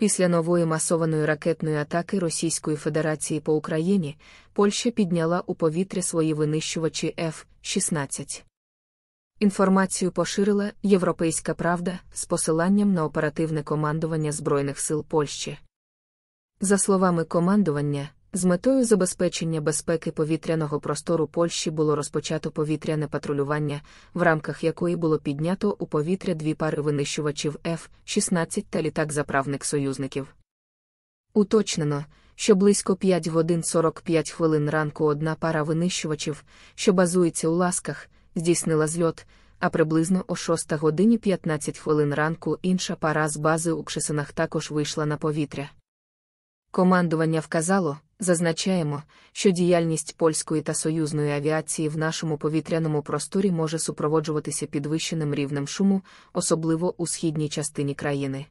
Після нової масованої ракетної атаки Російської Федерації по Україні Польща підняла у повітря свої винищувачі F-16. Інформацію поширила Європейська Правда з посиланням на оперативне командування Збройних сил Польщі. За словами командування, з метою забезпечення безпеки повітряного простору Польщі було розпочато повітряне патрулювання, в рамках якої було піднято у повітря дві пари винищувачів F-16 та літак-заправник союзників. Уточнено, що близько 5 годин 45 хвилин ранку одна пара винищувачів, що базується у ласках, здійснила зльот, а приблизно о 6 годині 15 хвилин ранку інша пара з бази у Кшисинах також вийшла на повітря. Командування вказало. Зазначаємо, що діяльність польської та союзної авіації в нашому повітряному просторі може супроводжуватися підвищеним рівнем шуму, особливо у східній частині країни.